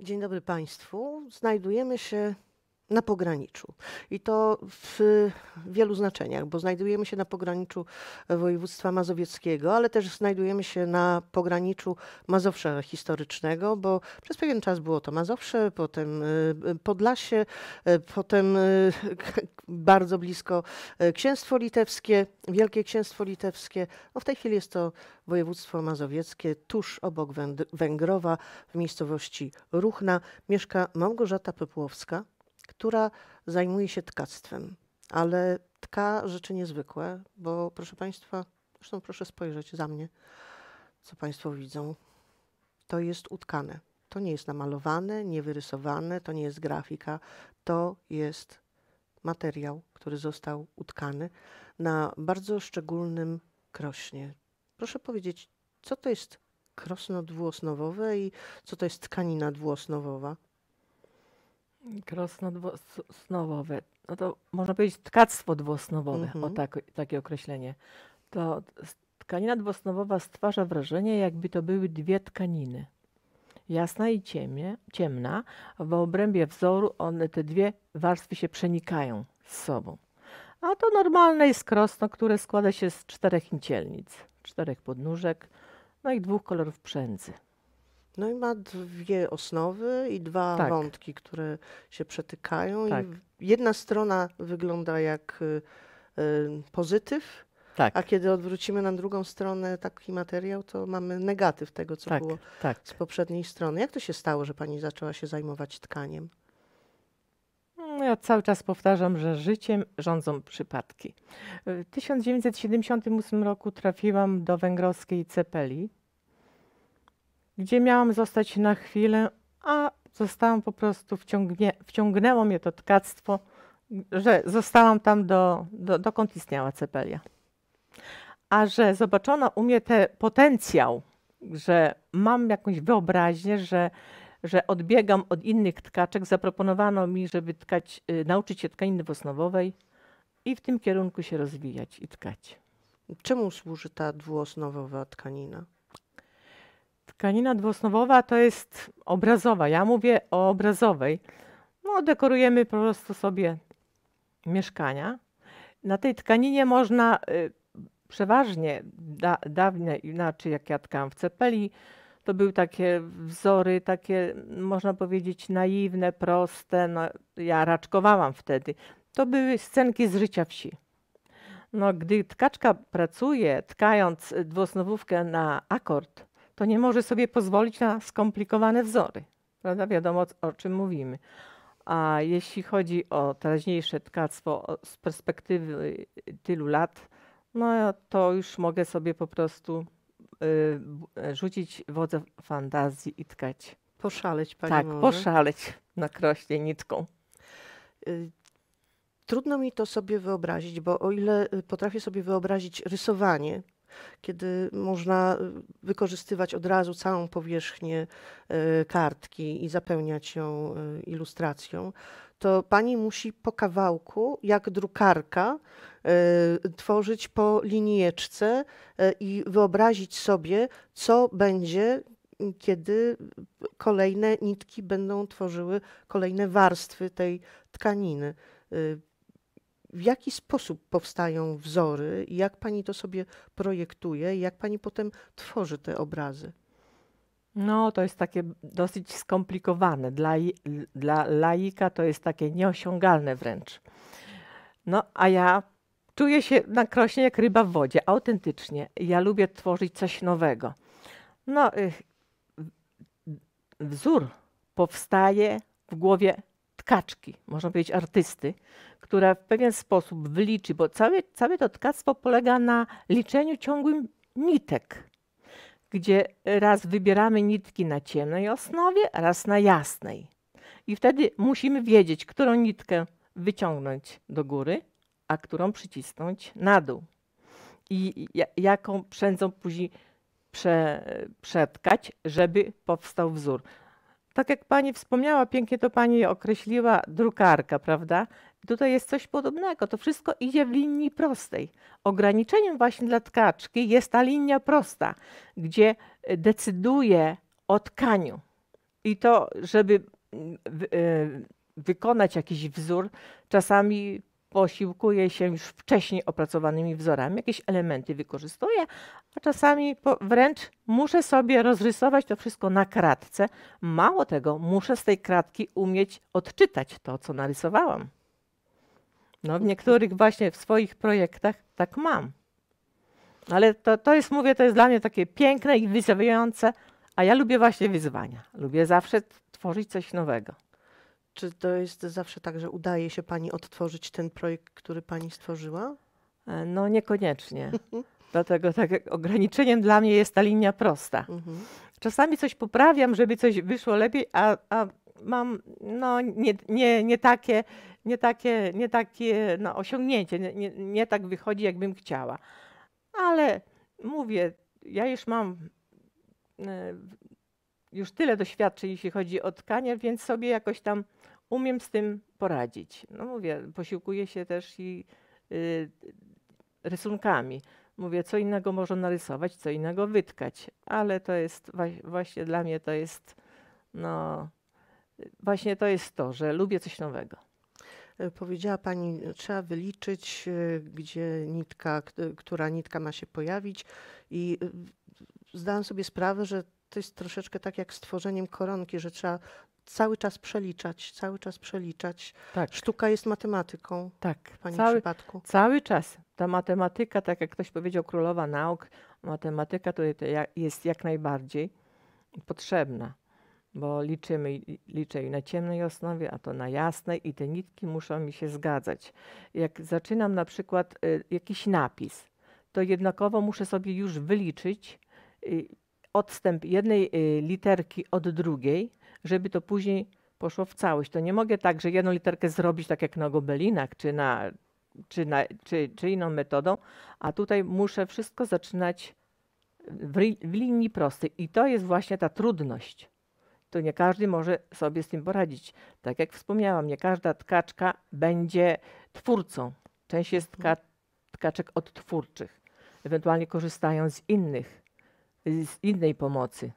Dzień dobry Państwu. Znajdujemy się na pograniczu. I to w wielu znaczeniach, bo znajdujemy się na pograniczu województwa mazowieckiego, ale też znajdujemy się na pograniczu Mazowsza historycznego, bo przez pewien czas było to Mazowsze, potem y, y, Podlasie, y, potem bardzo blisko Księstwo Litewskie, Wielkie Księstwo Litewskie. No w tej chwili jest to województwo mazowieckie, tuż obok Węgrowa, w miejscowości Ruchna, mieszka Małgorzata Popłowska, która zajmuje się tkactwem, ale tka rzeczy niezwykłe, bo proszę Państwa, zresztą proszę spojrzeć za mnie, co Państwo widzą. To jest utkane. To nie jest namalowane, nie wyrysowane, to nie jest grafika, to jest materiał, który został utkany na bardzo szczególnym krośnie. Proszę powiedzieć, co to jest krosno dwuosnowowe i co to jest tkanina dwuosnowowa? Krosno dwosnowowe. No to można powiedzieć tkactwo dwosnowowe, mhm. o tak, takie określenie. To tkanina dwosnowowa stwarza wrażenie, jakby to były dwie tkaniny. Jasna i ciemnie, ciemna. W obrębie wzoru one, te dwie warstwy się przenikają z sobą. A to normalne jest krosno, które składa się z czterech incielnic, czterech podnóżek, no i dwóch kolorów przędzy. No i ma dwie osnowy i dwa tak. wątki, które się przetykają. Tak. jedna strona wygląda jak y, y, pozytyw, tak. a kiedy odwrócimy na drugą stronę taki materiał, to mamy negatyw tego, co tak, było tak. z poprzedniej strony. Jak to się stało, że pani zaczęła się zajmować tkaniem? Mm, ja cały czas powtarzam, że życiem rządzą przypadki. Y, w 1978 roku trafiłam do węgrowskiej Cepeli gdzie miałam zostać na chwilę, a zostałam po prostu, wciągnie, wciągnęło mnie to tkactwo, że zostałam tam do, do, dokąd istniała cepelia. A że zobaczono u mnie ten potencjał, że mam jakąś wyobraźnię, że, że odbiegam od innych tkaczek, zaproponowano mi, żeby tkać, y, nauczyć się tkaniny wosnowowej i w tym kierunku się rozwijać i tkać. Czemu służy ta dwuosnowowa tkanina? Tkanina dwuosnowowa to jest obrazowa. Ja mówię o obrazowej. No, dekorujemy po prostu sobie mieszkania. Na tej tkaninie można y, przeważnie, da, dawniej inaczej jak ja tkałam w cepeli, to były takie wzory, takie można powiedzieć naiwne, proste. No, ja raczkowałam wtedy. To były scenki z życia wsi. No, gdy tkaczka pracuje, tkając dwuosnowówkę na akord, to nie może sobie pozwolić na skomplikowane wzory. Prawda? Wiadomo, o czym mówimy. A jeśli chodzi o teraźniejsze tkactwo z perspektywy tylu lat, no to już mogę sobie po prostu y, rzucić wodę fantazji i tkać. Poszaleć, Pani Tak, może. poszaleć na krośnie nitką. Y, trudno mi to sobie wyobrazić, bo o ile y, potrafię sobie wyobrazić rysowanie, kiedy można y, wykorzystywać od razu całą powierzchnię y, kartki i zapełniać ją y, ilustracją, to pani musi po kawałku, jak drukarka, tworzyć po linijeczce i wyobrazić sobie, co będzie, kiedy kolejne nitki będą tworzyły kolejne warstwy tej tkaniny w jaki sposób powstają wzory, jak pani to sobie projektuje, jak pani potem tworzy te obrazy? No, to jest takie dosyć skomplikowane. Dla, dla laika to jest takie nieosiągalne wręcz. No, a ja czuję się na krośnie jak ryba w wodzie, autentycznie. Ja lubię tworzyć coś nowego. No, y, wzór powstaje w głowie tkaczki, można powiedzieć artysty, która w pewien sposób wyliczy, bo całe, całe to tkactwo polega na liczeniu ciągłym nitek, gdzie raz wybieramy nitki na ciemnej osnowie, raz na jasnej. I wtedy musimy wiedzieć, którą nitkę wyciągnąć do góry, a którą przycisnąć na dół. I jaką przędzą później prze, przetkać, żeby powstał wzór tak jak pani wspomniała, pięknie to pani określiła, drukarka, prawda? Tutaj jest coś podobnego. To wszystko idzie w linii prostej. Ograniczeniem właśnie dla tkaczki jest ta linia prosta, gdzie e, decyduje o tkaniu. I to, żeby mm, e, wykonać jakiś wzór, czasami posiłkuje się już wcześniej opracowanymi wzorami, jakieś elementy wykorzystuje, a czasami wręcz muszę sobie rozrysować to wszystko na kratce. Mało tego, muszę z tej kratki umieć odczytać to, co narysowałam. No, w niektórych właśnie w swoich projektach tak mam. Ale to, to jest, mówię, to jest dla mnie takie piękne i wyzywające, a ja lubię właśnie wyzwania. Lubię zawsze tworzyć coś nowego. Czy to jest zawsze tak, że udaje się pani odtworzyć ten projekt, który pani stworzyła? E, no niekoniecznie. Dlatego tak ograniczeniem dla mnie jest ta linia prosta. Mhm. Czasami coś poprawiam, żeby coś wyszło lepiej, a, a mam no, nie, nie, nie takie, nie takie, nie takie no, osiągnięcie, nie, nie, nie tak wychodzi, jakbym chciała. Ale mówię, ja już mam e, już tyle doświadczeń, jeśli chodzi o tkanie, więc sobie jakoś tam umiem z tym poradzić. No mówię, posiłkuję się też i y, rysunkami. Mówię, co innego można narysować, co innego wytkać, ale to jest właśnie dla mnie to jest, no właśnie to jest to, że lubię coś nowego. E, powiedziała Pani, trzeba wyliczyć, e, gdzie nitka, która nitka ma się pojawić i e, zdałam sobie sprawę, że to jest troszeczkę tak jak stworzeniem koronki, że trzeba cały czas przeliczać, cały czas przeliczać. Tak. Sztuka jest matematyką. Tak. W Pani cały, przypadku. Cały czas. Ta matematyka, tak jak ktoś powiedział, królowa nauk, matematyka tutaj jest jak najbardziej potrzebna, bo liczymy, liczę i na ciemnej osnowie, a to na jasnej i te nitki muszą mi się zgadzać. Jak zaczynam na przykład y, jakiś napis, to jednakowo muszę sobie już wyliczyć, y, odstęp jednej y, literki od drugiej, żeby to później poszło w całość. To nie mogę tak, że jedną literkę zrobić tak jak na gobelinach czy, na, czy, na, czy, czy inną metodą, a tutaj muszę wszystko zaczynać w, w linii prostej. I to jest właśnie ta trudność. To nie każdy może sobie z tym poradzić. Tak jak wspomniałam, nie każda tkaczka będzie twórcą. Część jest mhm. tka, tkaczek odtwórczych. Ewentualnie korzystają z innych z innej pomocy.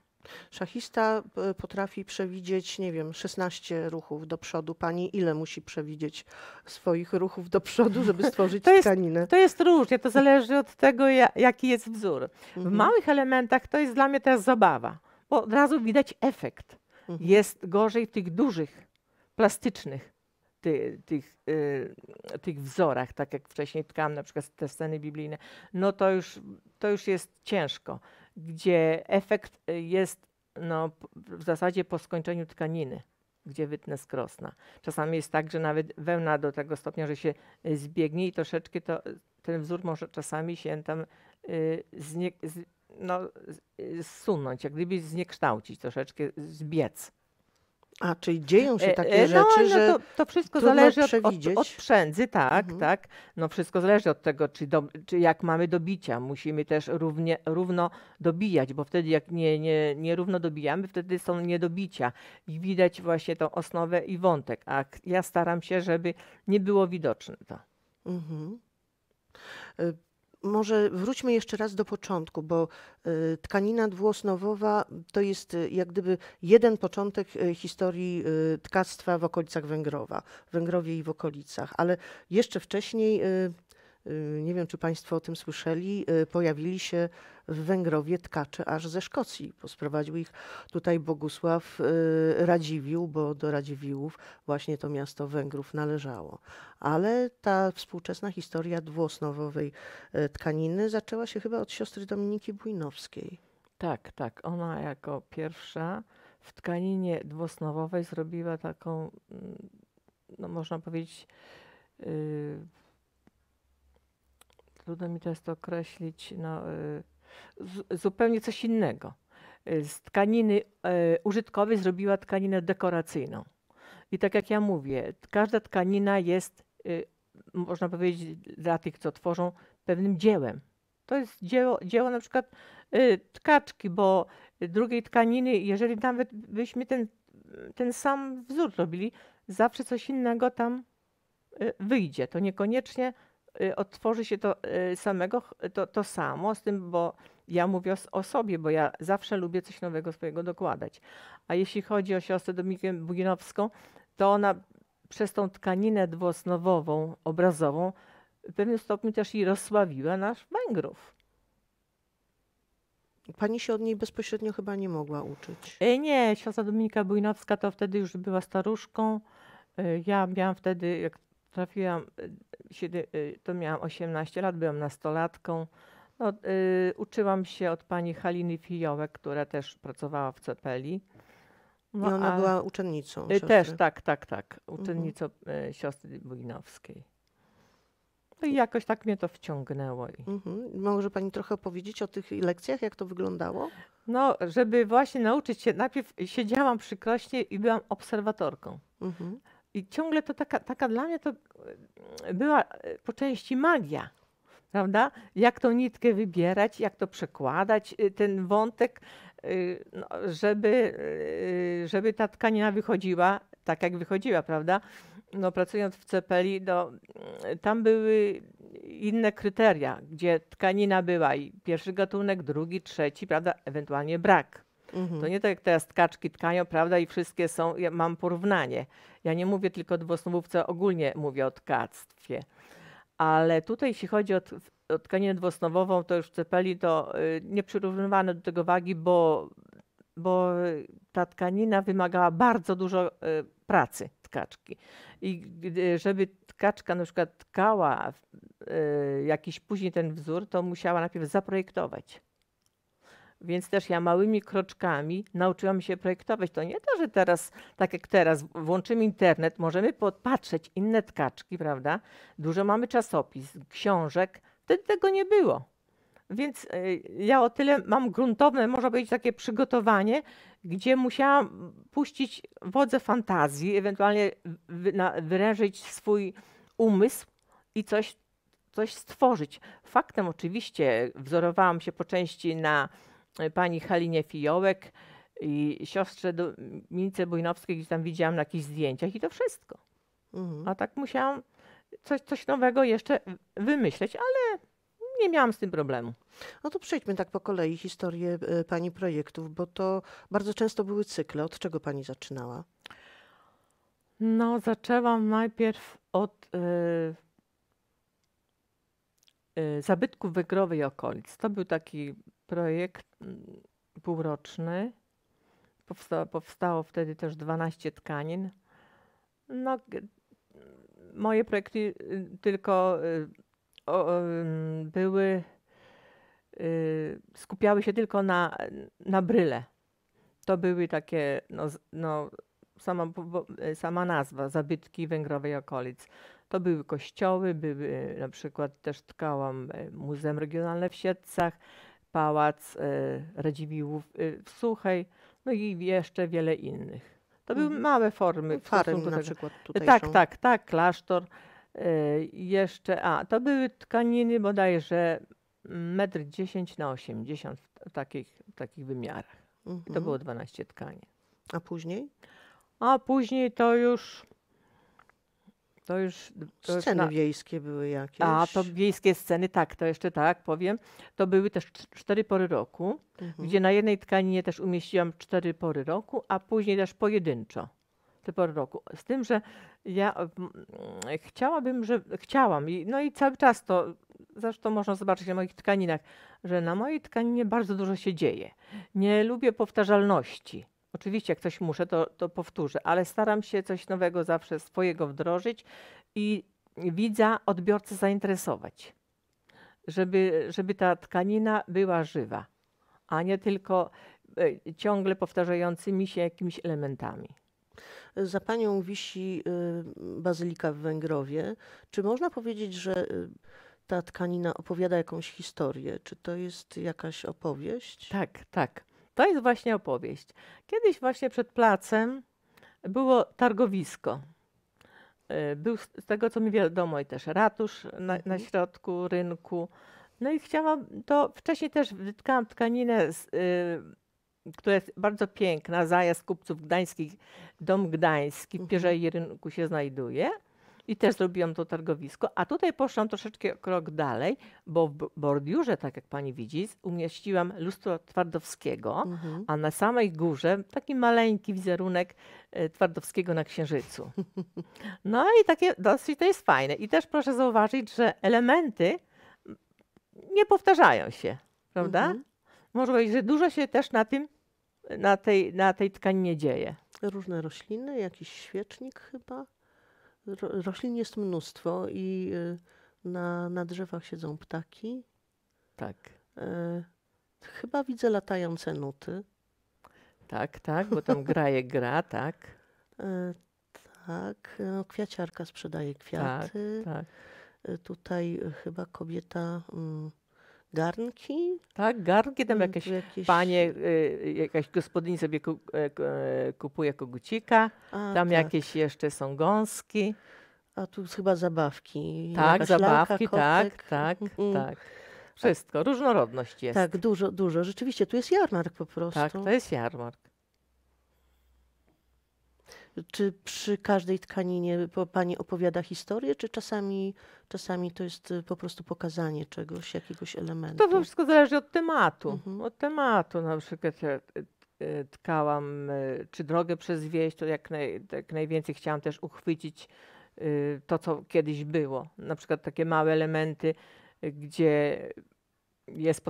Szachista e, potrafi przewidzieć, nie wiem, 16 ruchów do przodu. Pani ile musi przewidzieć swoich ruchów do przodu, żeby stworzyć to jest, tkaninę? To jest różnie, to zależy od tego, jaki jest wzór. W mhm. małych elementach to jest dla mnie teraz zabawa, bo od razu widać efekt. Mhm. Jest gorzej w tych dużych, plastycznych ty, tych, y, tych wzorach, tak jak wcześniej tkałam na przykład te sceny biblijne, no to już, to już jest ciężko gdzie efekt y, jest no, w zasadzie po skończeniu tkaniny, gdzie wytnę skrosna. Czasami jest tak, że nawet wełna do tego stopnia, że się y, zbiegnie i troszeczkę to, y, ten wzór może czasami się tam y, znie, z, no, zsunąć, jak gdyby zniekształcić, troszeczkę zbiec. A, czyli dzieją się e, e, takie no, rzeczy, no, że to, to wszystko zależy od, od, od przędzy, tak, mhm. tak. No wszystko zależy od tego, czy, do, czy jak mamy dobicia. Musimy też równie, równo dobijać, bo wtedy jak nie, nie, nie równo dobijamy, wtedy są niedobicia. I widać właśnie tą osnowę i wątek. A ja staram się, żeby nie było widoczne to. Mhm. Y, może wróćmy jeszcze raz do początku, bo y, tkanina dwuosnowowa to jest y, jak gdyby jeden początek y, historii tkactwa w okolicach Węgrowa, Węgrowie i w okolicach, ale jeszcze wcześniej Y, nie wiem czy Państwo o tym słyszeli, y, pojawili się w Węgrowie tkacze aż ze Szkocji. Sprowadził ich tutaj Bogusław y, Radziwił, bo do Radziwiłów właśnie to miasto Węgrów należało. Ale ta współczesna historia dwuosnowowej tkaniny zaczęła się chyba od siostry Dominiki Bujnowskiej. Tak, tak. Ona jako pierwsza w tkaninie dwuosnowowej zrobiła taką, mm, no można powiedzieć, yy, trudno mi teraz to określić, no, y, zupełnie coś innego. Y, z tkaniny y, użytkowej zrobiła tkaninę dekoracyjną. I tak jak ja mówię, każda tkanina jest, można powiedzieć, dla tych, co tworzą, pewnym dziełem. To jest dzieło, dzieło na przykład tkaczki, bo drugiej tkaniny, jeżeli nawet byśmy ten, ten sam wzór robili, zawsze coś innego tam wyjdzie. To niekoniecznie Y, odtworzy się to y, samego, to, to samo z tym, bo ja mówię o sobie, bo ja zawsze lubię coś nowego swojego dokładać. A jeśli chodzi o siostrę Dominikę Buginowską, to ona przez tą tkaninę dwuosnowową, obrazową, w pewnym stopniu też i rozsławiła nasz Węgrów. Pani się od niej bezpośrednio chyba nie mogła uczyć. E, nie, siostra Dominika Bujnowska to wtedy już była staruszką. E, ja miałam wtedy, jak Trafiłam, y, y, to miałam 18 lat, byłam nastolatką. No, y, uczyłam się od pani Haliny Fijołek, która też pracowała w Cepeli. No, I ona a, była uczennicą. Y, też, tak, tak, tak. Mhm. Uczennicą siostry Bujnowskiej. No i jakoś tak mnie to wciągnęło. Mhm. Może Pani trochę opowiedzieć o tych lekcjach, jak to wyglądało? No, żeby właśnie nauczyć się, najpierw siedziałam przy krośnie i byłam obserwatorką. Mhm. I ciągle to taka, taka dla mnie to e, była e, po części magia, prawda? Jak tą nitkę wybierać, jak to przekładać, e, ten wątek, no, żeby, żeby ta tkanina wychodziła tak, jak wychodziła, prawda? No, pracując w Cepeli, no, tam były inne kryteria, gdzie tkanina była i pierwszy gatunek, drugi, trzeci, prawda? Ewentualnie brak. Mhm. To nie tak jak teraz tkaczki tkają, prawda, i wszystkie są, ja mam porównanie. Ja nie mówię tylko o dwosnowówce, ogólnie mówię o tkactwie. Ale tutaj jeśli chodzi o, o tkaninę dwosnowową, to już w cepeli to y, nie przyrównywano do tego wagi, bo, bo ta tkanina wymagała bardzo dużo y, pracy tkaczki. I y, żeby tkaczka na przykład tkała y, jakiś później ten wzór, to musiała najpierw zaprojektować więc też ja małymi kroczkami nauczyłam się projektować. To nie to, że teraz, tak jak teraz, włączymy internet, możemy podpatrzeć inne tkaczki, prawda? Dużo mamy czasopis, książek. Wtedy tego nie było. Więc y, ja o tyle mam gruntowne, może być takie przygotowanie, gdzie musiałam puścić wodze fantazji, ewentualnie wyrażyć swój umysł i coś, coś stworzyć. Faktem oczywiście wzorowałam się po części na pani Halinie Fijołek i siostrze Mince Bujnowskiej, gdzie tam widziałam na jakichś zdjęciach i to wszystko. Mhm. A tak musiałam coś, coś nowego jeszcze wymyśleć, ale nie miałam z tym problemu. No to przejdźmy tak po kolei historię e, Pani projektów, bo to bardzo często były cykle. Od czego Pani zaczynała? No, zaczęłam najpierw od yy, e, yy, e, zabytków wygrowej okolic. To był taki projekt mm, półroczny. powstało powstało wtedy też 12 tkanin. No, moje projekty y, tylko y, o, mm, były, y, skupiały się tylko na, na bryle. To były takie, no, no sama, sama nazwa, zabytki węgrowej okolic. To były kościoły, były, na przykład też tkałam Muzeum Regionalne w Siedcach, pałac e, Radziwiłłów w e, Suchej, no i jeszcze wiele innych. To były mhm. małe formy. No, farm na przykład e, tutaj. Tak, tak, tak, klasztor. Jeszcze, a to były tkaniny bodajże metr 10 na 80 w takich, w takich wymiarach. Mhm. To było 12 tkanie. A później? A później to już to już, to sceny już na... wiejskie były jakieś. A, to wiejskie sceny, tak, to jeszcze tak powiem. To były też cztery pory roku, mhm. gdzie na jednej tkaninie też umieściłam cztery pory roku, a później też pojedynczo te pory roku. Z tym, że ja chciałabym, że chciałam, no i cały czas to, zresztą można zobaczyć na moich tkaninach, że na mojej tkaninie bardzo dużo się dzieje. Nie lubię powtarzalności. Oczywiście, jak coś muszę, to, to powtórzę, ale staram się coś nowego zawsze swojego wdrożyć i widza, odbiorcę zainteresować, żeby, żeby ta tkanina była żywa, a nie tylko e, ciągle powtarzającymi się jakimiś elementami. Za panią wisi y, bazylika w Węgrowie. Czy można powiedzieć, że y, ta tkanina opowiada jakąś historię? Czy to jest jakaś opowieść? Tak, tak. To jest właśnie opowieść. Kiedyś właśnie przed placem było targowisko. E, był z tego, co mi wiadomo, i też ratusz na, na mhm. środku rynku. No i chciałam to, wcześniej też wytkałam tkaninę z, y, która jest bardzo piękna, zajazd kupców gdańskich, dom gdański, w mhm. Pierzei Rynku się znajduje. I też zrobiłam to targowisko. A tutaj poszłam troszeczkę krok dalej, bo w bordiurze, tak jak pani widzi, umieściłam lustro Twardowskiego, mhm. a na samej górze taki maleńki wizerunek e, Twardowskiego na Księżycu. No i takie dosyć to jest fajne. I też proszę zauważyć, że elementy mm, nie powtarzają się, prawda? Mhm. Można powiedzieć, że dużo się też na tym, na tej, na tej tkaninie dzieje. Różne rośliny, jakiś świecznik chyba roślin jest mnóstwo i y, na, na drzewach siedzą ptaki. Tak. E, chyba widzę latające nuty. Tak, tak, bo tam graje gra, tak. E, tak, e, no, kwiaciarka sprzedaje kwiaty. Tak, tak. tutaj chyba kobieta... Mm, garnki. Tak, garnki, tam jakieś, jakieś... panie, y, jakaś gospodyni sobie ku, y, kupuje kogucika, A, tam tak. jakieś jeszcze są gąski. A tu chyba zabawki. Tak, zabawki, lanka, tak, tak, mm. tak. Wszystko, różnorodność jest. Tak, dużo, dużo. Rzeczywiście, tu jest jarmark po prostu. Tak, to jest jarmark. Czy przy każdej tkaninie pani opowiada historię, czy czasami, czasami to jest y, po prostu pokazanie czegoś, jakiegoś elementu? To wszystko zależy od tematu. Mhm. Od tematu na przykład ja y, y, tkałam, czy drogę przez wieś, to jak, naj, jak najwięcej chciałam też uchwycić to, co kiedyś było. Na przykład takie małe elementy, gdzie jest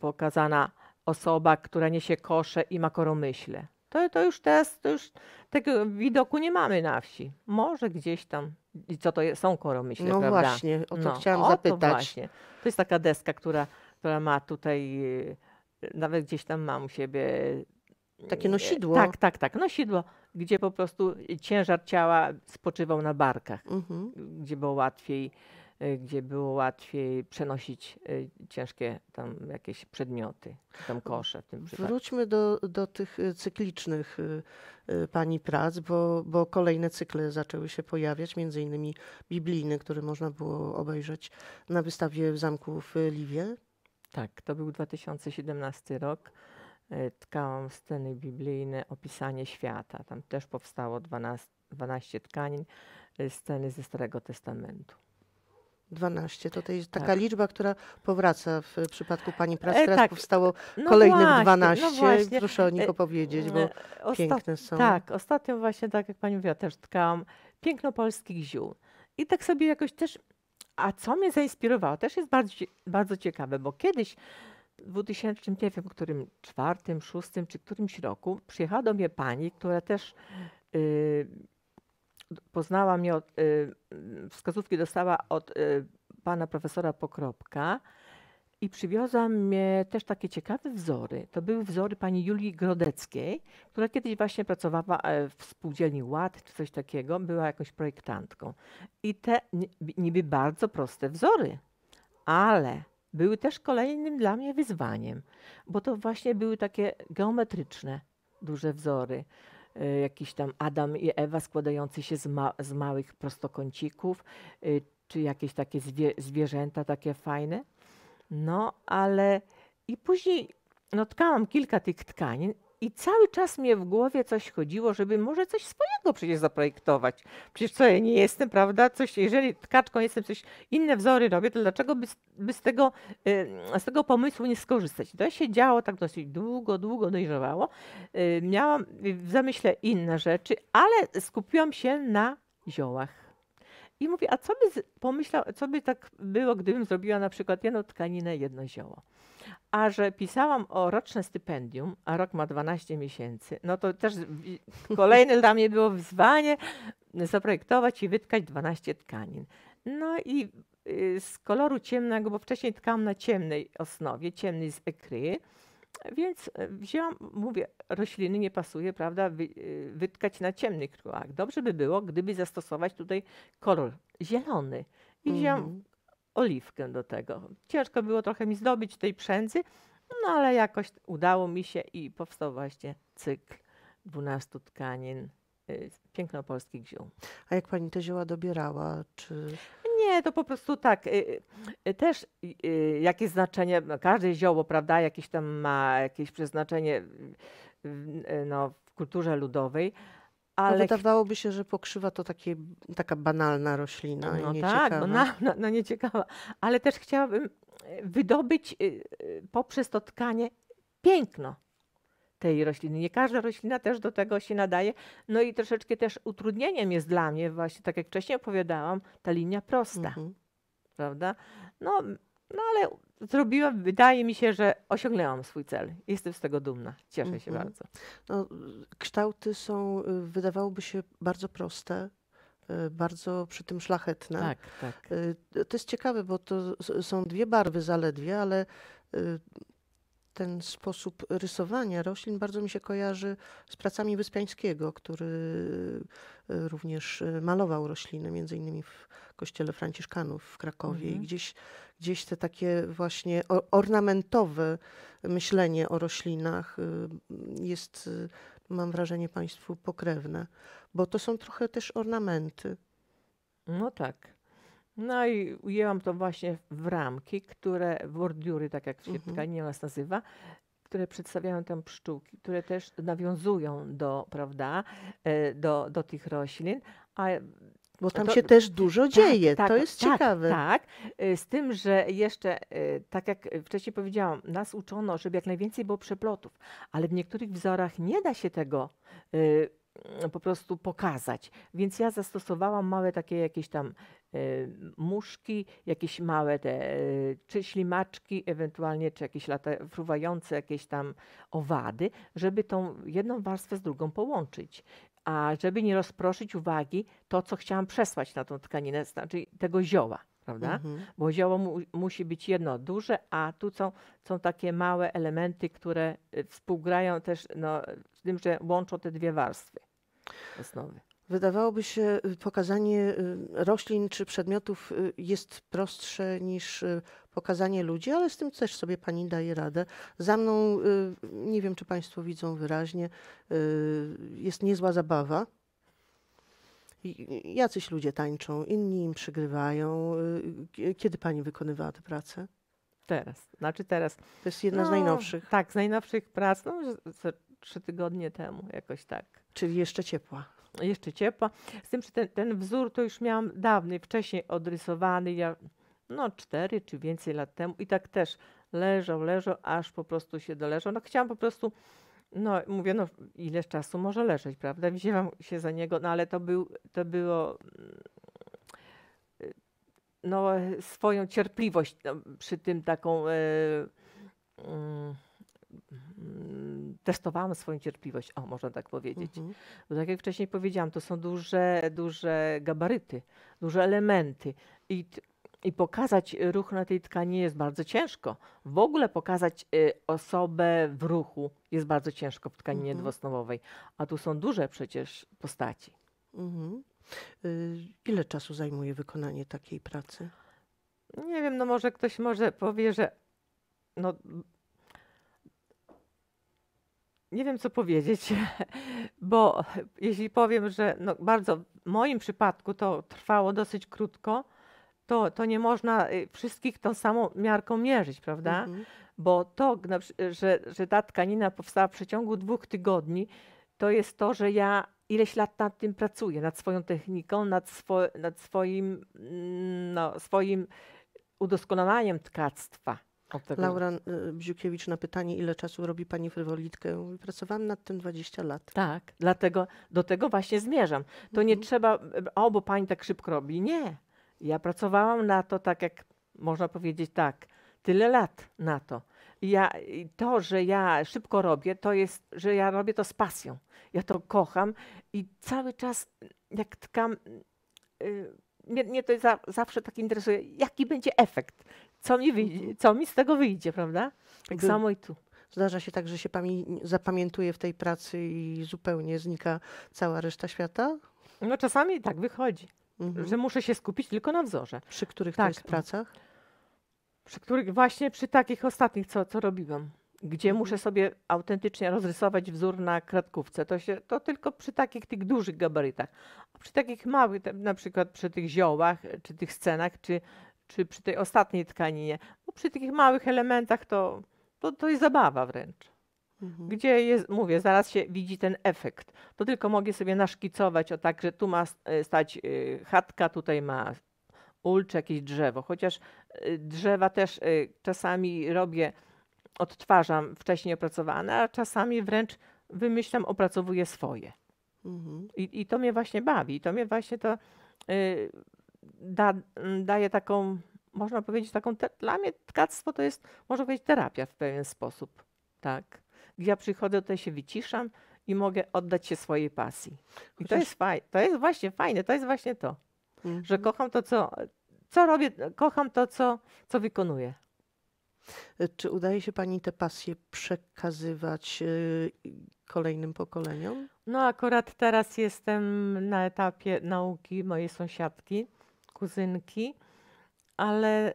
pokazana osoba, która niesie kosze i ma koromyśle. To, to już teraz, to już tego widoku nie mamy na wsi. Może gdzieś tam, i co to jest, są koromyśle, no prawda? No właśnie, o to no, chciałam o zapytać. To, właśnie. to jest taka deska, która, która ma tutaj, y, nawet gdzieś tam mam u siebie... Y, Takie nosidło. Tak, tak, tak, nosidło, gdzie po prostu ciężar ciała spoczywał na barkach, mhm. gdzie było łatwiej Y, gdzie było łatwiej przenosić y, ciężkie tam jakieś przedmioty, tam kosze w tym przypadku. Wróćmy do, do tych y, cyklicznych pani prac, bo, bo kolejne cykle zaczęły się pojawiać, między innymi biblijny, który można było obejrzeć na wystawie w zamku w Liwie. Tak, to był 2017 rok. Tkałam sceny biblijne, opisanie świata. Tam też powstało 12, 12 tkanin, sceny ze Starego Testamentu. 12 to, to jest taka tak. liczba, która powraca w przypadku pani prac. E, Teraz tak. powstało no kolejnych właśnie, 12. No Proszę o nich e, opowiedzieć, e, bo Osta piękne są. Tak, ostatnio właśnie, tak jak pani mówiła, też tkałam piękno polskich ziół. I tak sobie jakoś też, a co mnie zainspirowało, też jest bardzo, bardzo ciekawe, bo kiedyś w 2000, nie wiem, którym czwartym, szóstym czy którymś roku przyjechała do mnie pani, która też y, poznała mnie, od, y, y, wskazówki dostała od y, pana profesora Pokropka i przywiozła mnie też takie ciekawe wzory. To były wzory pani Julii Grodeckiej, która kiedyś właśnie pracowała e, w spółdzielni Ład czy coś takiego, była jakąś projektantką. I te niby bardzo proste wzory, ale były też kolejnym dla mnie wyzwaniem, bo to właśnie były takie geometryczne duże wzory. E, jakiś tam Adam i Ewa składający się z, ma z małych prostokącików, e, czy jakieś takie zwie zwierzęta takie fajne. No, ale i później no, tkałam kilka tych tkanin i cały czas mnie w głowie coś chodziło, żeby może coś swojego przecież zaprojektować. Przecież co ja nie jestem, prawda? Coś, jeżeli tkaczką jestem, coś inne wzory robię, to dlaczego by, by z, tego, z tego pomysłu nie skorzystać? To się działo tak dosyć długo, długo dojrzewało. Miałam w zamyśle inne rzeczy, ale skupiłam się na ziołach. I mówię, a co by pomyślał, co by tak było, gdybym zrobiła na przykład jedną tkaninę, jedno zioło. A że pisałam o roczne stypendium, a rok ma 12 miesięcy, no to też kolejne dla mnie było wyzwanie zaprojektować i wytkać 12 tkanin. No i y, z koloru ciemnego, bo wcześniej tkałam na ciemnej osnowie, ciemnej z ekry, więc e, wzięłam, mówię, rośliny nie pasuje, prawda, wy, e, wytkać na ciemnych tłach. Dobrze by było, gdyby zastosować tutaj kolor zielony. I wzięłam mm. oliwkę do tego. Ciężko było trochę mi zdobyć tej przędzy, no ale jakoś udało mi się i powstał właśnie cykl 12 tkanin Y, polskich ziół. A jak pani te zioła dobierała? Czy... Nie, to po prostu tak. Y, y, też jakieś znaczenie, no, każde zioło, prawda, jakieś tam ma jakieś przeznaczenie no, w kulturze ludowej. No, ale... No wydawałoby się, że pokrzywa to takie, taka banalna roślina no i tak, no, na, no nieciekawa. Ale też chciałabym wydobyć poprzez to tkanie piękno tej rośliny. Nie każda roślina też do tego się nadaje. No i troszeczkę też utrudnieniem jest dla mnie właśnie, tak jak wcześniej opowiadałam, ta linia prosta. Mhm. Prawda? No, no ale zrobiłam, wydaje mi się, że osiągnęłam swój cel. Jestem z tego dumna. Cieszę mhm. się bardzo. No, kształty są, y, wydawałoby się, bardzo proste, y, bardzo przy tym szlachetne. Tak, tak. Y, to jest ciekawe, bo to są dwie barwy zaledwie, ale ten sposób rysowania roślin bardzo mi się kojarzy z pracami Wyspiańskiego, który e, również e, malował rośliny, między innymi w kościele Franciszkanów w Krakowie. Mhm. I gdzieś, gdzieś te takie właśnie ornamentowe myślenie o roślinach e, jest, mam wrażenie, Państwu pokrewne, bo to są trochę też ornamenty. No tak. No i ujęłam to właśnie w ramki, które, ordiury, tak jak się mhm. tkanie nas nazywa, które przedstawiają tam pszczółki, które też nawiązują do, prawda, e, do, do tych roślin. A bo tam to, się też dużo tak, dzieje, tak, to jest tak, ciekawe. Tak, e, z tym, że jeszcze, e, tak jak wcześniej powiedziałam, nas uczono, żeby jak najwięcej było przeplotów, ale w niektórych wzorach nie da się tego po prostu pokazać. Więc ja zastosowałam małe takie jakieś tam Y, muszki, jakieś małe te, y, czy ślimaczki, ewentualnie czy jakieś lata, fruwające jakieś tam owady, żeby tą jedną warstwę z drugą połączyć. A żeby nie rozproszyć uwagi to, co chciałam przesłać na tą tkaninę, znaczy tego zioła prawda? Mhm. Bo zioło mu, musi być jedno duże, a tu są, są takie małe elementy, które y, współgrają też no, z tym, że łączą te dwie warstwy osnowy. Wydawałoby się, y, pokazanie y, roślin czy przedmiotów y, jest prostsze niż pokazanie ludzi, ale z tym też sobie pani daje radę. Za mną, nie wiem czy państwo widzą wyraźnie, jest niezła zabawa. Jacyś ludzie tańczą, inni im przygrywają. Kiedy pani wykonywała tę pracę? Teraz, znaczy teraz. To jest jedna no, z najnowszych. Tak, z najnowszych prac, no, trzy tygodnie temu, jakoś tak. Czyli jeszcze ciepła jeszcze ciepła. Z tym, że ten, ten wzór to już miałam dawny, wcześniej odrysowany, ja, no cztery czy więcej lat temu i tak też leżał, leżał, aż po prostu się doleżał. No chciałam po prostu, no mówię, no ile czasu może leżeć, prawda? Wzięłam się za niego, no ale to, był, to było mm, no, swoją cierpliwość no, przy tym taką. e, yy, testowałam swoją cierpliwość, o można tak powiedzieć. Mhm. Bo tak jak wcześniej powiedziałam, to są duże, duże gabaryty, duże elementy. I i pokazać ruch na tej tkanie jest bardzo ciężko. W ogóle pokazać y, osobę w ruchu jest bardzo ciężko w tkaninie mhm. dwosnowowej, a tu są duże przecież postaci. Mhm. Y, ile czasu zajmuje wykonanie takiej pracy? Nie wiem, no może ktoś może powie, że no, nie wiem, co powiedzieć, bo jeśli powiem, że no bardzo w moim przypadku to trwało dosyć krótko, to, to nie można y, wszystkich tą samą miarką mierzyć, prawda? Mhm. Bo to, że, że ta tkanina powstała w przeciągu dwóch tygodni, to jest to, że ja ileś lat nad tym pracuję, nad swoją techniką, nad, swo, nad swoim, mm, no, swoim udoskonalaniem tkactwa tego... Laura y, Bziukiewicz na pytanie, ile czasu robi pani frywolitkę. Pracowałam nad tym 20 lat. Tak, dlatego do tego właśnie zmierzam. To mhm. nie trzeba, o, bo pani tak szybko robi. Nie. Ja pracowałam na to tak, jak można powiedzieć tak, tyle lat na to. Ja, to, że ja szybko robię, to jest, że ja robię to z pasją. Ja to kocham i cały czas, jak tkam. Yy, mnie, mnie to za, zawsze tak interesuje, jaki będzie efekt, co mi, wyjdzie, mhm. co mi z tego wyjdzie, prawda? Tak samo i tu. Zdarza się tak, że się zapamiętuje w tej pracy i zupełnie znika cała reszta świata? No czasami tak wychodzi, mhm. że muszę się skupić tylko na wzorze. Przy których tak. to jest pracach? Przy których, właśnie przy takich ostatnich, co, co robiłam gdzie mhm. muszę sobie autentycznie rozrysować wzór na kratkówce. To, się, to tylko przy takich tych dużych gabarytach. A przy takich małych, na przykład przy tych ziołach, czy tych scenach, czy czy przy tej ostatniej tkaninie. Bo no, przy takich małych elementach to, to, to jest zabawa wręcz. Mhm. Gdzie jest, mówię, zaraz się widzi ten efekt. To tylko mogę sobie naszkicować o tak, że tu ma e, stać e, chatka, tutaj ma ul czy jakieś drzewo. Chociaż e, drzewa też czasami robię, odtwarzam wcześniej opracowane, a czasami wręcz wymyślam, opracowuję swoje. Mhm. I, I to mnie właśnie bawi, i to mnie właśnie to da, mm, daje taką, można powiedzieć, taką, te, dla mnie tkactwo to jest, można powiedzieć, terapia w pewien sposób. Tak. Ja przychodzę tutaj, się wyciszam i mogę oddać się swojej pasji. I to jest, faj, to jest właśnie fajne, to jest właśnie to, mhm. że kocham to, co, co robię, kocham to, co, co wykonuję. E, czy udaje się Pani te pasje przekazywać e, kolejnym pokoleniom? No, akurat teraz jestem na etapie nauki mojej sąsiadki, kuzynki, ale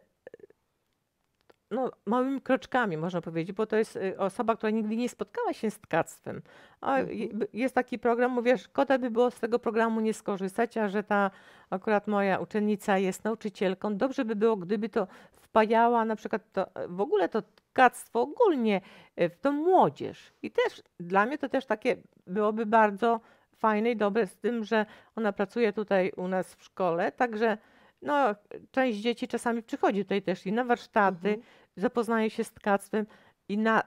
no, małymi kroczkami, można powiedzieć, bo to jest y, osoba, która nigdy nie spotkała się z tkactwem. A mhm. jest taki program, mówię, szkoda by było z tego programu nie skorzystać, a że ta akurat moja uczennica jest nauczycielką, dobrze by było, gdyby to wpajała na przykład to, w ogóle to tkactwo ogólnie y, w tą młodzież. I też dla mnie to też takie byłoby bardzo fajne i dobre z tym, że ona pracuje tutaj u nas w szkole, także no, część dzieci czasami przychodzi tutaj też i na warsztaty, mhm. zapoznaje się z tkactwem i na,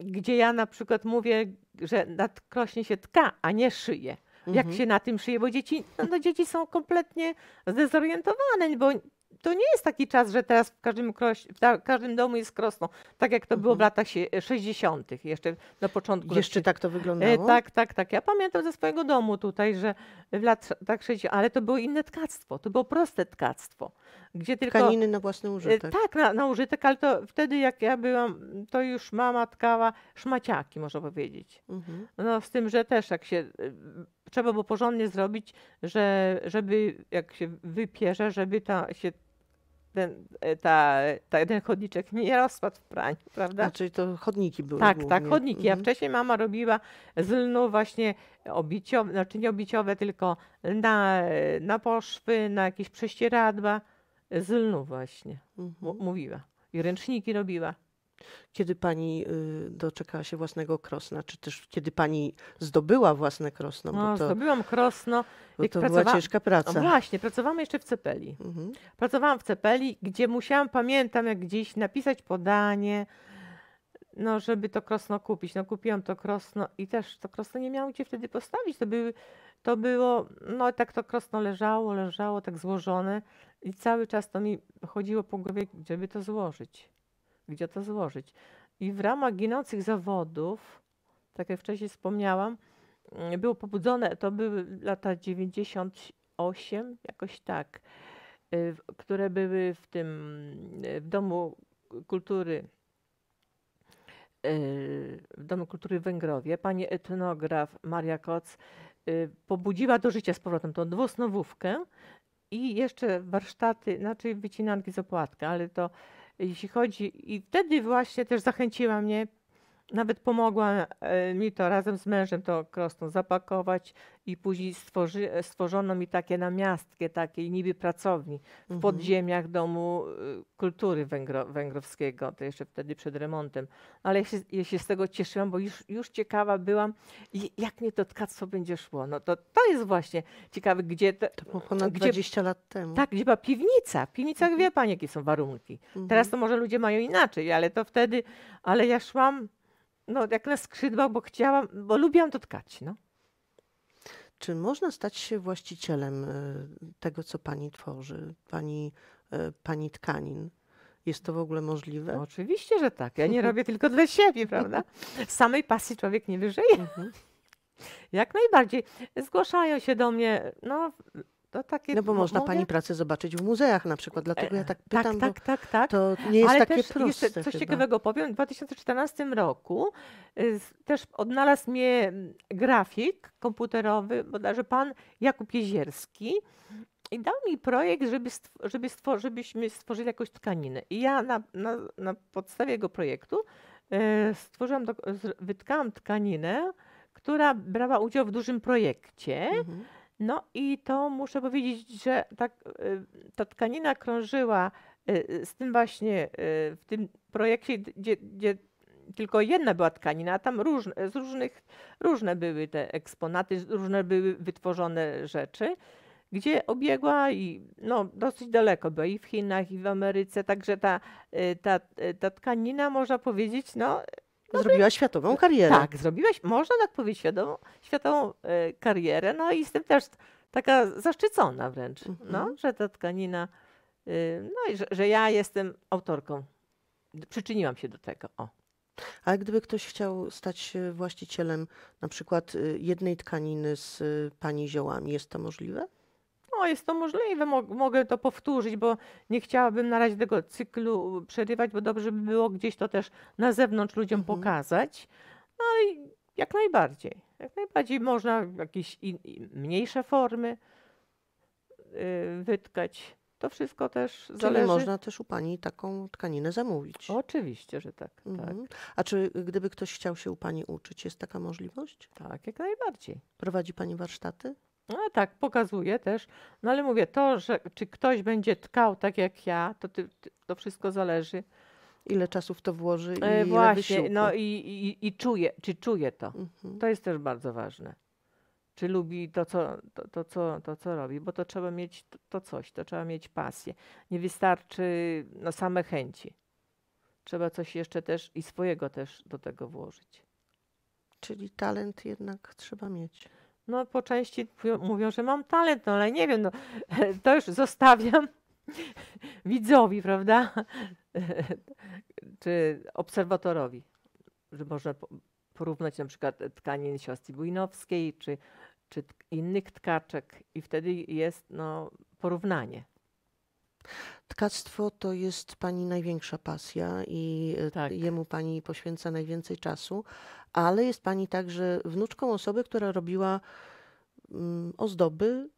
gdzie ja na przykład mówię, że nadkrośnie się tka, a nie szyje. Mhm. Jak się na tym szyje, bo dzieci, no, no dzieci są kompletnie zdezorientowane, bo to nie jest taki czas, że teraz w każdym, kroś, w każdym domu jest krosno, tak jak to było w mhm. latach 60. jeszcze na początku. Jeszcze tak to wyglądało? E, tak, tak, tak. Ja pamiętam ze swojego domu tutaj, że w latach tak 60., ale to było inne tkactwo, to było proste tkactwo. Gdzie tylko, Tkaniny na własny e, użytek. Tak, na, na użytek, ale to wtedy jak ja byłam, to już mama tkała szmaciaki, można powiedzieć. Mhm. No z tym, że też jak się y, trzeba było porządnie zrobić, że, żeby jak się wypierze, żeby ta się ten, e, ta, ta, ten chodniczek nie rozpadł w prań, prawda? A, czyli to chodniki były Tak, tak głównie. tak, chodniki. Ja mhm. wcześniej mama robiła z lnu właśnie obiciowe, znaczy nie obiciowe, tylko na, na poszwy, na jakieś prześcieradła z lnu właśnie mhm. mówiła. I ręczniki robiła. Kiedy pani y, doczekała się własnego krosna, czy też kiedy pani zdobyła własne krosno? No, to, zdobyłam krosno. Bo to była ciężka praca. No właśnie, pracowałam jeszcze w Cepeli. Mhm. Pracowałam w Cepeli, gdzie musiałam, pamiętam jak gdzieś, napisać podanie, no żeby to krosno kupić. No kupiłam to krosno i też to krosno nie miałam gdzie wtedy postawić. To, były, to było, no tak to krosno leżało, leżało tak złożone i cały czas to mi chodziło po głowie, żeby to złożyć gdzie to złożyć. I w ramach ginących zawodów, tak jak wcześniej wspomniałam, mm, było pobudzone, to były lata 98, jakoś tak, y, które były w tym, y, w Domu Kultury y, w Domu Kultury w Węgrowie, pani etnograf Maria Koc pobudziła do życia z powrotem tą dwusnowówkę i jeszcze warsztaty, znaczy wycinanki z opłatka, ale to jeśli chodzi, i wtedy właśnie też zachęciła mnie nawet pomogła e, mi to razem z mężem to krosno zapakować i później stworzy, stworzono mi takie namiastkę takiej niby pracowni w mhm. podziemiach Domu e, Kultury Węgro, Węgrowskiego, to jeszcze wtedy przed remontem. Ale ja się, ja się z tego cieszyłam, bo już, już ciekawa byłam, jak mnie to tkactwo będzie szło. No to, to jest właśnie ciekawe, gdzie... To, to było ponad gdzie, 20 lat temu. Tak, gdzie była piwnica. W piwnicach mhm. wie Pani, jakie są warunki. Mhm. Teraz to może ludzie mają inaczej, ale to wtedy... Ale ja szłam no, jak na skrzydłach, bo chciałam, bo lubiłam to tkać. No. Czy można stać się właścicielem e, tego, co pani tworzy, pani, e, pani tkanin? Jest to w ogóle możliwe? No, oczywiście, że tak. Ja nie robię tylko dla siebie, prawda? Samej pasji człowiek nie wyżyje. Mhm. Jak najbardziej. Zgłaszają się do mnie no, to takie, no bo można Pani pracę zobaczyć w muzeach na przykład, dlatego ja e, tak, tak pytam, tak, tak, tak, tak. to nie jest Ale takie też proste. Jeszcze coś chyba. ciekawego powiem, w 2014 roku y, też odnalazł mnie mm, grafik komputerowy, bodajże pan Jakub Jezierski i dał mi projekt, żeby żeby stwor żebyśmy stworzyli jakąś tkaninę. I ja na, na, na podstawie jego projektu y, stworzyłam, wytkałam tkaninę, która brała udział w dużym projekcie, mhm no i to muszę powiedzieć, że ta, y, ta tkanina krążyła y, y, z tym właśnie w tym projekcie, gdzie, gdzie tylko jedna była tkanina, a tam różne, z różnych, różne były te eksponaty, różne były wytworzone rzeczy, gdzie obiegła i no, dosyć daleko była i w Chinach, i w Ameryce, także ta, ta, ta tkanina, można powiedzieć, no, no Zrobiłaś światową karierę. Tak, zrobiłaś, można tak powiedzieć, światową, światową e, karierę. No i jestem też taka zaszczycona wręcz, mm -hmm. no, mhm. że ta tkanina, y, no i że, że, ja jestem autorką. Przyczyniłam się do tego. O. A gdyby ktoś chciał stać się właścicielem na przykład y, jednej tkaniny z y, pani ziołami, jest to możliwe? no jest to możliwe, mogę to powtórzyć, bo nie chciałabym na razie tego cyklu przerywać, bo dobrze by było gdzieś to też na zewnątrz ludziom mhm. pokazać. No i jak najbardziej. Jak najbardziej można jakieś in, mniejsze formy yy, wytkać. To wszystko też Czyli zależy. można też u Pani taką tkaninę zamówić. Oczywiście, że tak, tak. mhm. tak. A czy gdyby ktoś chciał się u Pani uczyć, jest taka możliwość? Tak, jak najbardziej. Prowadzi Pani warsztaty? No tak, pokazuje też. No ale mówię, to, że czy ktoś będzie tkał tak jak ja, to, ty, ty, to wszystko zależy. Ile czasu w to włoży e, i e, ile Właśnie, wysiłku. no i, i, i czuje, czy czuje to. Mhm. To jest też bardzo ważne. Czy lubi to co, to, to, co, to, co robi, bo to trzeba mieć to, to coś, to trzeba mieć pasję. Nie wystarczy no, same chęci. Trzeba coś jeszcze też i swojego też do tego włożyć. Czyli talent jednak trzeba mieć no po części mówią, że mam talent, no ale nie wiem, no, to już zostawiam widzowi, prawda? Czy obserwatorowi, że można porównać na przykład tkanin siostry bujnowskiej, czy, czy innych tkaczek i wtedy jest no, porównanie. Tkactwo to jest pani największa pasja i e, tak. jemu pani poświęca najwięcej czasu, ale jest pani także wnuczką osoby, która robiła mm, ozdoby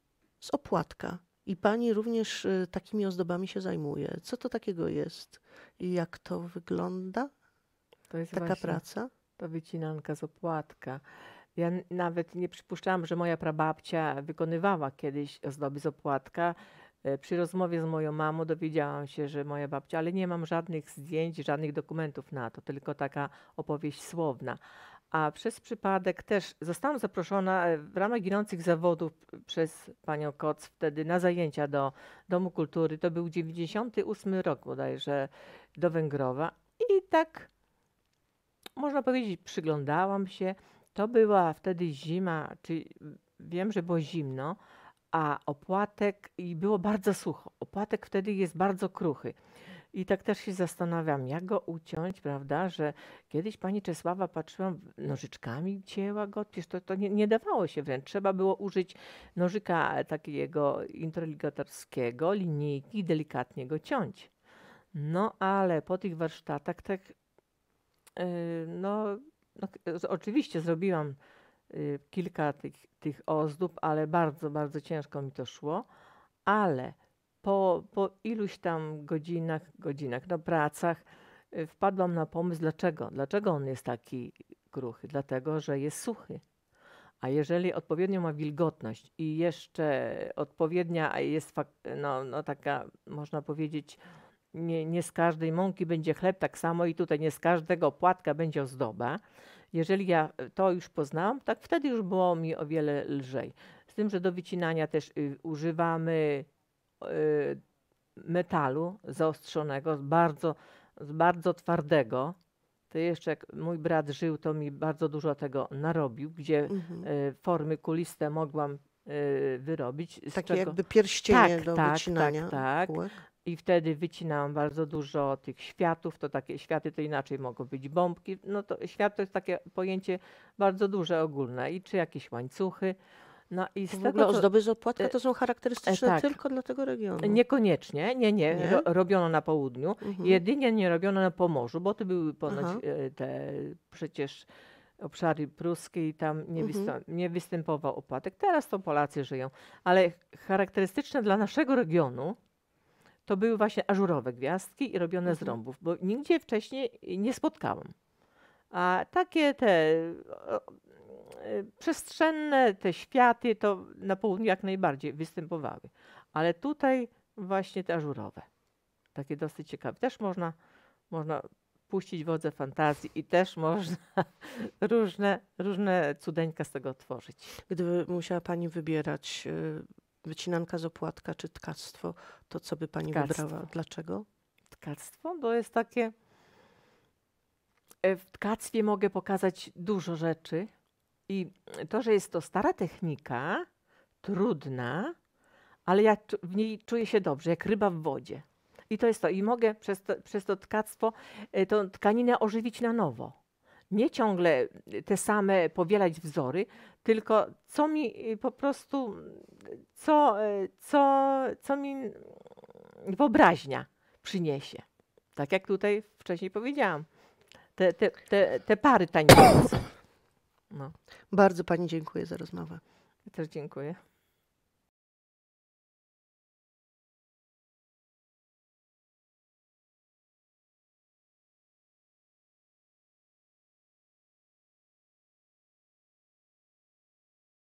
z opłatka. I pani również e, takimi ozdobami się zajmuje. Co to takiego jest? I jak to wygląda? To jest taka praca? To wycinanka z opłatka. Ja nawet nie przypuszczałam, że moja prababcia wykonywała kiedyś ozdoby z opłatka. E, przy rozmowie z moją mamą dowiedziałam się, że moja babcia, ale nie mam żadnych zdjęć, żadnych dokumentów na to, tylko taka opowieść słowna. A przez przypadek też zostałam zaproszona e, w ramach ginących zawodów przez panią Koc wtedy na zajęcia do Domu Kultury. To był 98 rok bodajże do Węgrowa. I tak można powiedzieć, przyglądałam się. To była wtedy zima, czy wiem, że było zimno, a opłatek i było bardzo sucho. Opłatek wtedy jest bardzo kruchy. I tak też się zastanawiam, jak go uciąć, prawda, że kiedyś pani Czesława patrzyłam, nożyczkami cięła go, przecież to, to nie, nie dawało się wręcz. Trzeba było użyć nożyka takiego introligatorskiego, linijki, delikatnie go ciąć. No ale po tych warsztatach tak, yy, no, no oczywiście zrobiłam Y, kilka tych, tych ozdób, ale bardzo, bardzo ciężko mi to szło. Ale po, po iluś tam godzinach, godzinach, na pracach, y, wpadłam na pomysł, dlaczego? Dlaczego on jest taki kruchy? Dlatego, że jest suchy. A jeżeli odpowiednio ma wilgotność i jeszcze odpowiednia jest no, no taka, można powiedzieć, nie, nie z każdej mąki będzie chleb tak samo i tutaj nie z każdego płatka będzie ozdoba, jeżeli ja e, to już poznałam, tak wtedy już było mi o wiele lżej. Z tym, że do wycinania też y, używamy y, metalu zaostrzonego, bardzo, bardzo twardego. To jeszcze jak mój brat żył, to mi bardzo dużo tego narobił, gdzie e, mhm. y, formy kuliste mogłam wyrobić. Takie czego... jakby pierścienie tak, do tak, wycinania tak, tak. Kółek i wtedy wycinałam bardzo dużo tych światów, to takie światy to inaczej mogą być bombki, no to świat to jest takie pojęcie bardzo duże, ogólne i czy jakieś łańcuchy. No i z w tego, ozdoby z opłatka e, to są charakterystyczne e, tak. tylko dla tego regionu. Niekoniecznie, nie, nie, nie? Ro, robiono na południu, mhm. jedynie nie robiono na Pomorzu, bo to były ponoć Aha. E, te przecież obszary pruskie i tam nie, mhm. wystą, nie występował opłatek. Teraz to Polacy żyją, ale charakterystyczne dla naszego regionu to były właśnie ażurowe gwiazdki i robione z mhm. rąbów, bo nigdzie wcześniej nie spotkałam. A takie te przestrzenne, te światy to na południu jak najbardziej występowały. Ale tutaj właśnie te ażurowe. Takie dosyć ciekawe. Też można, można puścić wodze fantazji i też można różne, różne cudeńka z tego tworzyć. Gdyby musiała Pani wybierać y, Wycinanka z opłatka czy tkactwo, to co by pani tkactwo. wybrała? Dlaczego? Tkactwo to jest takie. E, w tkactwie mogę pokazać dużo rzeczy. I to, że jest to stara technika, trudna, ale ja w niej czuję się dobrze, jak ryba w wodzie. I to jest to. I mogę przez to, przez to tkactwo e, tą tkaninę ożywić na nowo nie ciągle y, te same powielać wzory, tylko co mi y, po prostu, co, y, co, co mi wyobraźnia przyniesie. Tak jak tutaj wcześniej powiedziałam, te, te, te, te pary tańczące. No. Bardzo Pani dziękuję za rozmowę. Ja też dziękuję.